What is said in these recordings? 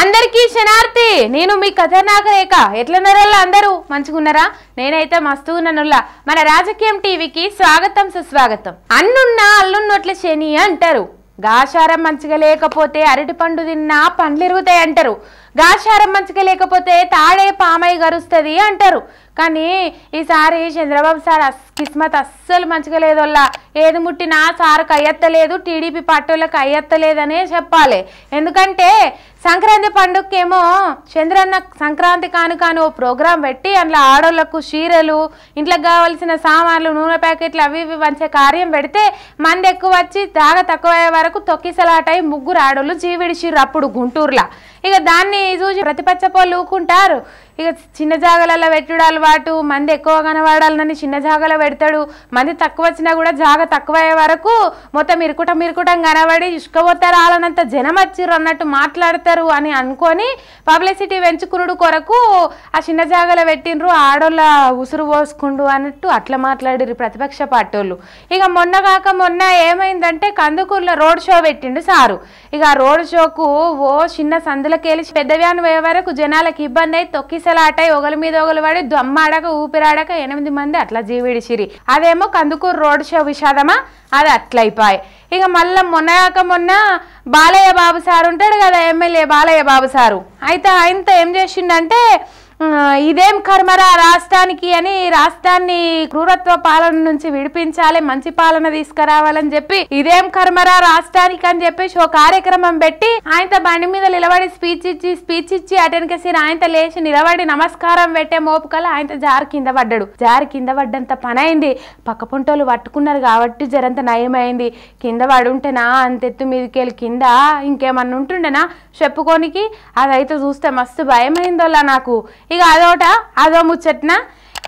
అందరికీ శనార్థి నేను మీ కథనాగరేక ఎట్లున్నారల్లా అందరూ ఉన్నారా నేనైతే మస్తు ఉన్నానుల్లా మన రాజకీయం టీవీకి స్వాగతం సుస్వాగతం అన్నున్నా అల్లున్నట్ల శని అంటారు గాషారం మంచిగా లేకపోతే అరటి పండు తిన్నా పండ్లు ఇరుగుతాయి అంటారు గాషారం మంచిగా లేకపోతే తాడే పామై గరుస్తుంది అంటారు కానీ ఈసారి చంద్రబాబు సార్ కిస్మత్ అస్సలు మంచిగా లేదోల్లా ఏది ముట్టినా సార్ అయ్యత్తలేదు టీడీపీ పార్టీలకు అయ్యత్తలేదనే చెప్పాలి ఎందుకంటే సంక్రాంతి పండుగకేమో చంద్రన్న సంక్రాంతి కాను ఓ ప్రోగ్రాం పెట్టి అందులో ఆడోళ్లకు చీరలు ఇంట్లోకి కావాల్సిన సామాన్లు నూనె ప్యాకెట్లు అవి ఇవి వంచే కార్యం పెడితే మంది ఎక్కువ వచ్చి దాగ తక్కువ అయ్యే వరకు తొక్కిసలాటై ముగ్గురు ఆడోళ్ళు జీవిడిచిర్రు అప్పుడు గుంటూరులా ఇక దాన్ని చూసి ప్రతిపచ్చ పోలు ఊకుంటారు ఇక చిన్న జాగలలో పెట్టుడు అలవాటు మంది ఎక్కువ కనబడాలని చిన్న జాగలో పెడతాడు మంది తక్కువ వచ్చినా కూడా జాగ తక్కువ అయ్యే వరకు మొత్తం ఇరుకుటం ఇరుకుటం కనబడి ఇసుకపోతారు వాళ్ళనంత జనం వచ్చిర్రు అన్నట్టు మాట్లాడతారు పెంచుతారు అని అనుకొని పబ్లిసిటీ పెంచుకునుడు కొరకు ఆ చిన్న జాగల పెట్టినరు ఆడోళ్ళ ఉసురు పోసుకుండు అన్నట్టు అట్లా మాట్లాడిరు ప్రతిపక్ష పార్టీ ఇక మొన్న కాక మొన్న ఏమైందంటే కందుకూరులో రోడ్ షో పెట్టిండు సారు ఇక రోడ్ షోకు ఓ చిన్న సందులకేలి పెద్ద వ్యాన్ పోయే వరకు జనాలకు ఇబ్బంది అయి తొక్కిసలాటై ఒకరి మీద ఒకరు పడి దమ్మాడక ఊపిరాడక ఎనిమిది మంది అట్లా జీవిడిచిరి అదేమో కందుకూరు రోడ్ షో విషాదమా అది అట్లయిపోయి ఇక మళ్ళీ మొన్న కాక మొన్న బాలయ్య బాబు సార్ ఉంటాడు కదా ఎమ్మెల్యే బాలయ్య బాబు సారు అయితే ఆయనతో ఏం చేసిండంటే ఇదేం కర్మరా రాష్ట్రానికి అని రాష్ట్రాన్ని క్రూరత్వ పాలన నుంచి విడిపించాలి మంచి పాలన తీసుకురావాలని చెప్పి ఇదేం కర్మరా రాష్ట్రానికి అని చెప్పేసి ఓ కార్యక్రమం పెట్టి ఆయనతో బండి మీద నిలబడి స్పీచ్ ఇచ్చి స్పీచ్ ఇచ్చి కేసి ఆయనతో లేచి నిలబడి నమస్కారం పెట్టే మోపుకల ఆయనతో జారు కింద పడ్డాడు జారు కింద పడ్డంత పని అయింది పక్క పొంటోళ్ళు పట్టుకున్నారు కాబట్టి జరంత నయమైంది కింద పడుంటేనా అంతెత్తు వెళ్ళి కింద ఇంకేమన్నా ఉంటుండేనా చెప్పుకోనికి అదైతే చూస్తే మస్తు భయమైందోలా నాకు ఇక అదోట అదో ముచ్చట్న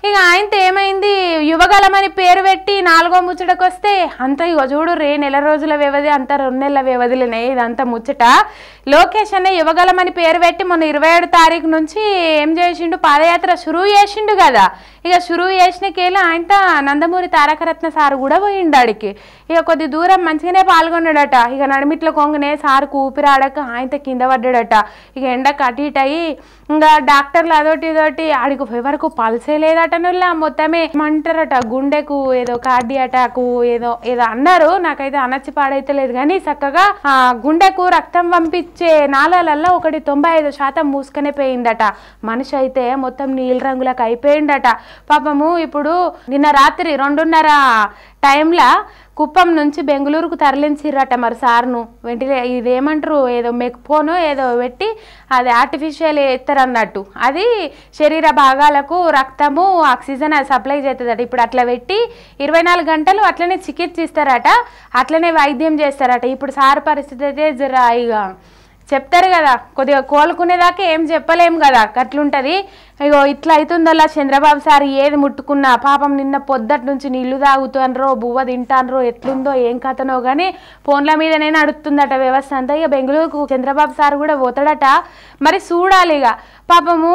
ఇక ఆయనతో ఏమైంది యువగలమని పేరు పెట్టి నాలుగో ముచ్చటకు వస్తే అంత ఇక చూడు రే నెల రోజుల వ్యవధి అంత రెండు నెలల వ్యవధిలోనే ఇదంతా ముచ్చట లోకేష్ అనే యువగలమని పేరు పెట్టి మొన్న ఇరవై ఏడు తారీఖు నుంచి ఏం చేసిండు పాదయాత్ర షురువు చేసిండు కదా ఇక షురువు చేసినకేలా ఆయనతో నందమూరి తారకరత్న సారు కూడా పోయిండు ఆడికి ఇక కొద్ది దూరం మంచిగానే పాల్గొన్నాడట ఇక నడిమిట్ల కొంగనే సార్ ఊపిరాడక ఆయనతో కింద పడ్డాడట ఇక ఎండ కటీటయి అయ్యి ఇంకా డాక్టర్లు అదోటి ఇదోటి ఆడికి ఎవరికి పలసే లేదా సంఘటనల్లో మొత్తమే మంటారట గుండెకు ఏదో కార్డి అటాకు ఏదో ఏదో అన్నారు నాకైతే అనచ్చి పాడైతే లేదు కానీ చక్కగా ఆ గుండెకు రక్తం పంపించే నాళాలలో ఒకటి తొంభై ఐదు శాతం మూసుకనే పోయిందట మనిషి అయితే మొత్తం నీలి రంగులకు అయిపోయిందట పాపము ఇప్పుడు నిన్న రాత్రి రెండున్నర టైంలో కుప్పం నుంచి బెంగళూరుకు తరలించిర్రట మరి సార్ను వెంటిలే ఇదేమంటారు ఏదో మెక్పోను ఏదో పెట్టి అది ఆర్టిఫిషియల్ ఎత్తరన్నట్టు అది శరీర భాగాలకు రక్తము ఆక్సిజన్ అది సప్లై చేస్తుందట ఇప్పుడు అట్లా పెట్టి ఇరవై నాలుగు గంటలు అట్లనే చికిత్స ఇస్తారట అట్లనే వైద్యం చేస్తారట ఇప్పుడు సార్ పరిస్థితి అయితే జరా ఇక చెప్తారు కదా కొద్దిగా కోలుకునేదాకా ఏం చెప్పలేము కదా అట్లుంటుంది ఇగో ఇట్లా అవుతుందల్లా చంద్రబాబు సార్ ఏది ముట్టుకున్నా పాపం నిన్న పొద్దటి నుంచి నీళ్లు తాగుతున్నారో బువ్వ తింటానరో ఎట్లుందో ఏం కథనో కానీ ఫోన్ల మీదనే అడుగుతుందట వ్యవస్థ అంతా ఇక బెంగళూరుకు చంద్రబాబు సార్ కూడా పోతాడట మరి చూడాలి ఇక పాపము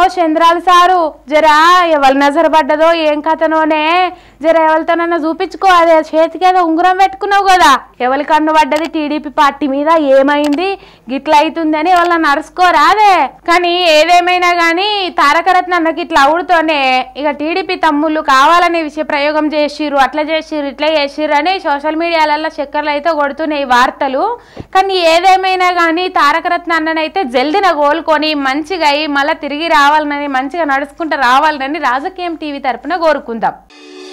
ఓ చంద్రాలు సారు జరా ఎవరి నజర పడ్డదో ఏం కథనోనే జర ఎవరితోనన్నా చూపించుకో అదే చేతికి ఏదో ఉంగరం పెట్టుకున్నావు కదా కన్ను పడ్డది టీడీపీ పార్టీ మీద ఏమైంది గిట్లా అవుతుందని వాళ్ళ రాదే కానీ ఏదేమైనా కానీ తారకరత్న అన్నకి ఇట్లా అవుడుతోనే ఇక టీడీపీ తమ్ముళ్ళు కావాలని విషయ ప్రయోగం చేసిర్రు అట్లా చేసిర్రు ఇట్లా చేసిర్రు అని సోషల్ మీడియాలలో చక్కర్లు అయితే కొడుతున్నాయి వార్తలు కానీ ఏదేమైనా కానీ తారకరత్న అన్ననైతే జల్దిన కోలుకొని మంచిగా అయి మళ్ళీ తిరిగి రావాలని మంచిగా నడుచుకుంటూ రావాలని రాజకీయం టీవీ తరపున కోరుకుందాం